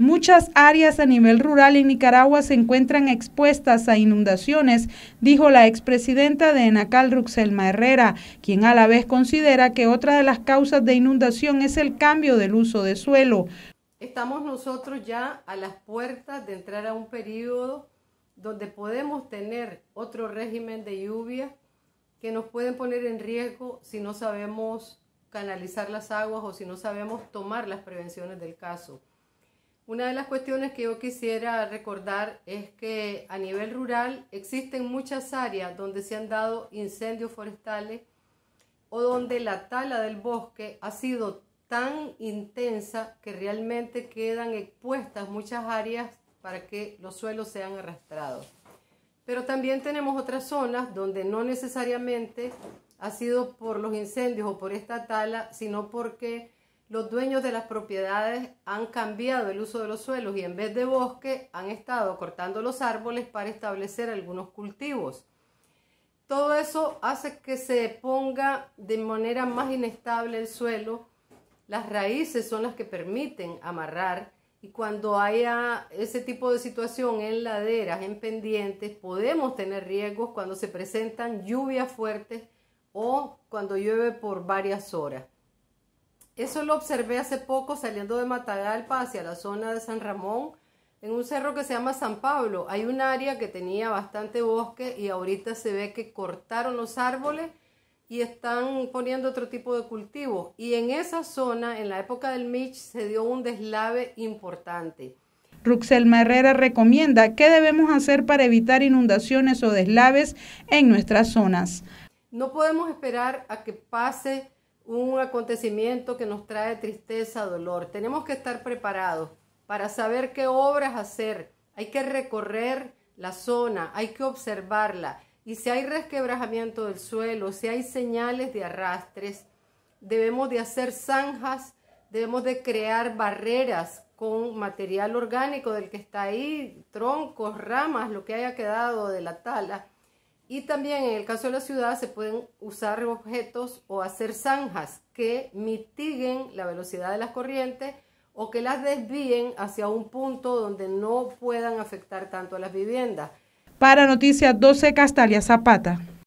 Muchas áreas a nivel rural en Nicaragua se encuentran expuestas a inundaciones, dijo la expresidenta de Enacal, Ruxelma Herrera, quien a la vez considera que otra de las causas de inundación es el cambio del uso de suelo. Estamos nosotros ya a las puertas de entrar a un periodo donde podemos tener otro régimen de lluvia que nos pueden poner en riesgo si no sabemos canalizar las aguas o si no sabemos tomar las prevenciones del caso. Una de las cuestiones que yo quisiera recordar es que a nivel rural existen muchas áreas donde se han dado incendios forestales o donde la tala del bosque ha sido tan intensa que realmente quedan expuestas muchas áreas para que los suelos sean arrastrados. Pero también tenemos otras zonas donde no necesariamente ha sido por los incendios o por esta tala, sino porque los dueños de las propiedades han cambiado el uso de los suelos y en vez de bosque han estado cortando los árboles para establecer algunos cultivos. Todo eso hace que se ponga de manera más inestable el suelo. Las raíces son las que permiten amarrar y cuando haya ese tipo de situación en laderas, en pendientes, podemos tener riesgos cuando se presentan lluvias fuertes o cuando llueve por varias horas. Eso lo observé hace poco saliendo de Matagalpa hacia la zona de San Ramón, en un cerro que se llama San Pablo. Hay un área que tenía bastante bosque y ahorita se ve que cortaron los árboles y están poniendo otro tipo de cultivos. Y en esa zona, en la época del Mitch, se dio un deslave importante. Ruxelma Herrera recomienda qué debemos hacer para evitar inundaciones o deslaves en nuestras zonas. No podemos esperar a que pase un acontecimiento que nos trae tristeza, dolor. Tenemos que estar preparados para saber qué obras hacer. Hay que recorrer la zona, hay que observarla. Y si hay resquebrajamiento del suelo, si hay señales de arrastres, debemos de hacer zanjas, debemos de crear barreras con material orgánico del que está ahí, troncos, ramas, lo que haya quedado de la tala y también en el caso de la ciudad se pueden usar objetos o hacer zanjas que mitiguen la velocidad de las corrientes o que las desvíen hacia un punto donde no puedan afectar tanto a las viviendas. Para Noticias 12, Castalia Zapata.